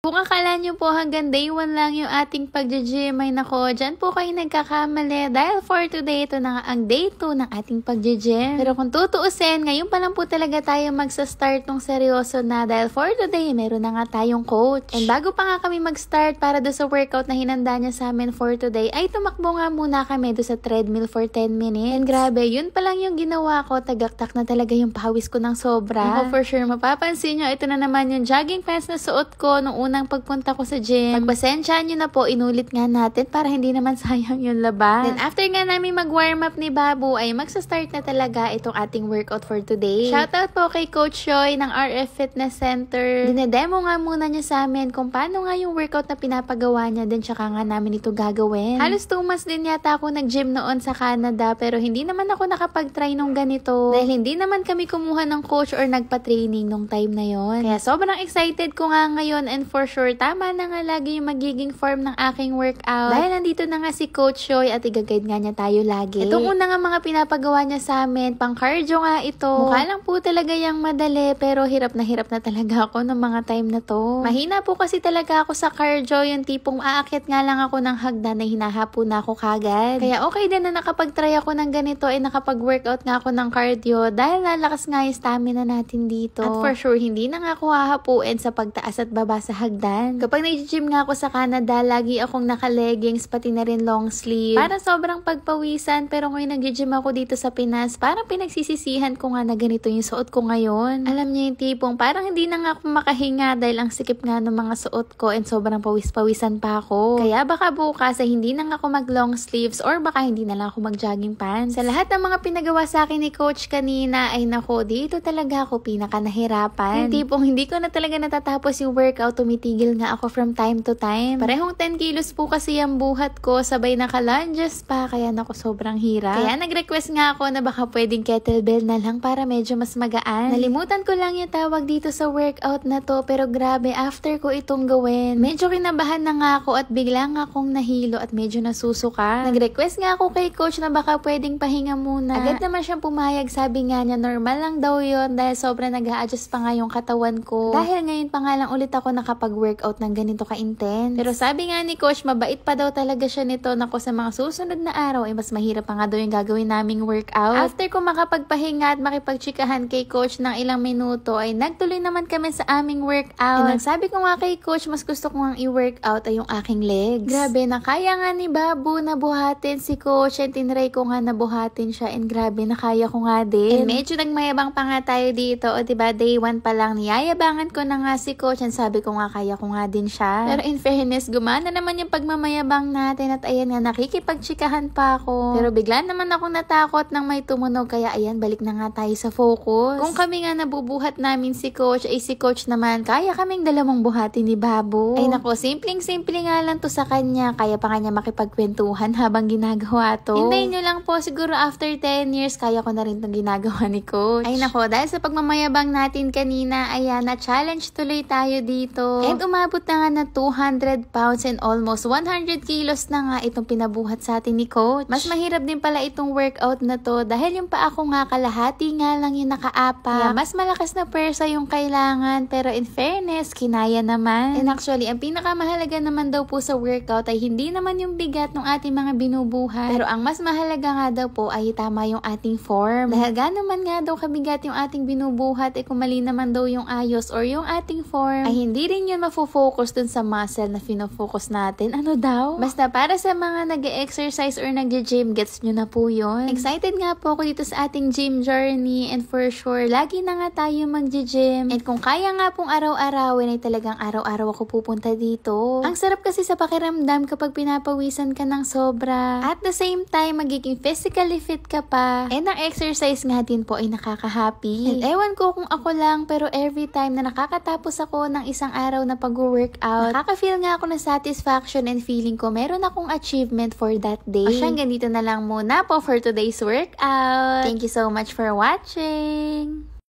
Kung akala nyo po hanggang day 1 lang yung ating pagje-gym, ay nako, dyan po kayo nagkakamali dahil for today, ito na ang day 2 ng ating pagje-gym. Pero kung tutuusin, ngayon pa lang po talaga tayo magsa-start ng seryoso na dahil for today, meron na nga tayong coach. And bago pa nga kami mag-start para do sa workout na hinanda niya sa amin for today, ay tumakbo nga muna kami do sa treadmill for 10 minutes. And grabe, yun pa lang yung ginawa ko, tagaktak na talaga yung pawis ko ng sobra. Ako for sure mapapansin nyo, ito na naman yung jogging pants na suot ko nung unang pagpunta ko sa gym. Pagpasensya nyo na po, inulit nga natin para hindi naman sayang yung laban. Then after nga namin mag-warm up ni Babu, ay magsa-start na talaga itong ating workout for today. Shoutout po kay Coach Joy ng RF Fitness Center. Dinedemo nga muna niya sa amin kung paano nga yung workout na pinapagawa niya, then tsaka nga namin ito gagawin. Halos 2 months din yata ako nag-gym noon sa Canada, pero hindi naman ako nakapag-try nung ganito. Dahil hindi naman kami kumuha ng coach or nagpa-training nung time na yon. Kaya sobrang excited ko nga ngayon and for for sure, tama na nga lagi yung magiging form ng aking workout. Dahil nandito na nga si Coach Shoy at igagad nga niya tayo lagi. Itong una nga mga pinapagawa niya sa amin, pang cardio nga ito. Mukha lang po talaga yung madali, pero hirap na hirap na talaga ako ng mga time na to. Mahina po kasi talaga ako sa cardio, yung tipong aakyat nga lang ako ng hagdan na hinahapo na ako kagad. Kaya okay din na nakapag-try ako ng ganito ay nakapag-workout nga ako ng cardio dahil lalakas nga yung stamina natin dito. At for sure, hindi na nga ako hahapuin sa pagtaas at baba sa hagdan hagdan. Kapag nag-gym nga ako sa Canada, lagi akong naka-leggings, pati na rin long sleeve. Para sobrang pagpawisan, pero ngayon nag-gym ako dito sa Pinas, parang pinagsisisihan ko nga na ganito yung suot ko ngayon. Alam niya yung tipong, parang hindi na nga ako makahinga dahil ang sikip nga ng mga suot ko and sobrang pawis-pawisan pa ako. Kaya baka bukas ay hindi na nga ako mag-long sleeves or baka hindi na lang ako mag-jogging pants. Sa lahat ng mga pinagawa sa akin ni Coach kanina, ay nako, dito talaga ako pinaka nahirapan. Yung tipong hindi ko na talaga natatapos yung workout, tumitigil tumitigil nga ako from time to time. Parehong 10 kilos po kasi ang buhat ko, sabay naka-lunges pa, kaya nako sobrang hirap. Kaya nag-request nga ako na baka pwedeng kettlebell na lang para medyo mas magaan. Nalimutan ko lang yung tawag dito sa workout na to, pero grabe, after ko itong gawin, medyo kinabahan na nga ako at biglang akong nahilo at medyo nasusuka. Nag-request nga ako kay coach na baka pwedeng pahinga muna. Agad naman siyang pumayag, sabi nga niya normal lang daw yon dahil sobrang nag adjust pa nga yung katawan ko. Dahil ngayon pa nga lang ulit ako nakapag makapag-workout ng ganito ka-intense. Pero sabi nga ni Coach, mabait pa daw talaga siya nito. Nako, sa mga susunod na araw, eh mas mahirap pa nga daw yung gagawin naming workout. After ko makapagpahinga at makipagchikahan kay Coach ng ilang minuto, ay nagtuloy naman kami sa aming workout. Eh, and sabi ko nga kay Coach, mas gusto ko nga i-workout ay yung aking legs. Grabe, nakaya nga ni Babu na buhatin si Coach and tinry ko nga na buhatin siya and grabe, nakaya ko nga din. And medyo nagmayabang pa nga tayo dito. O diba, day 1 pa lang, niyayabangan ko na nga si Coach and sabi ko nga kay kaya ko nga din siya. Pero in fairness, gumana naman yung pagmamayabang natin at ayan nga, nakikipagtsikahan pa ako. Pero bigla naman ako natakot nang may tumunog kaya ayan, balik na nga tayo sa focus. Kung kami nga nabubuhat namin si coach, ay si coach naman, kaya kaming dalawang buhati ni Babo. Ay nako, simpleng-simple nga lang to sa kanya, kaya pa kanya niya makipagkwentuhan habang ginagawa to. Hintayin nyo lang po, siguro after 10 years, kaya ko na rin itong ginagawa ni coach. Ay nako, dahil sa pagmamayabang natin kanina, ayan, na-challenge tuloy tayo dito. And umabot na nga na 200 pounds and almost 100 kilos na nga itong pinabuhat sa atin ni coach. Mas mahirap din pala itong workout na to dahil yung pa ako nga kalahati nga lang yung nakaapa. Yeah, mas malakas na persa yung kailangan pero in fairness, kinaya naman. And actually, ang pinakamahalaga naman daw po sa workout ay hindi naman yung bigat ng ating mga binubuhat. Pero ang mas mahalaga nga daw po ay tama yung ating form. Dahil gano'n man nga daw kabigat yung ating binubuhat ay eh, mali naman daw yung ayos or yung ating form ay hindi rin natin yun mafo-focus dun sa muscle na fino-focus natin. Ano daw? Basta para sa mga nag exercise or nag-gym, gets nyo na po yun. Excited nga po ako dito sa ating gym journey and for sure, lagi na nga tayo mag-gym. And kung kaya nga pong araw-arawin ay talagang araw-araw ako pupunta dito. Ang sarap kasi sa pakiramdam kapag pinapawisan ka ng sobra. At the same time, magiging physically fit ka pa. And ang exercise nga din po ay nakaka-happy. And ewan ko kung ako lang, pero every time na nakakatapos ako ng isang araw araw na pag-workout, nakaka-feel nga ako ng satisfaction and feeling ko meron akong achievement for that day. O siyang ganito na lang muna po for today's workout. Thank you so much for watching!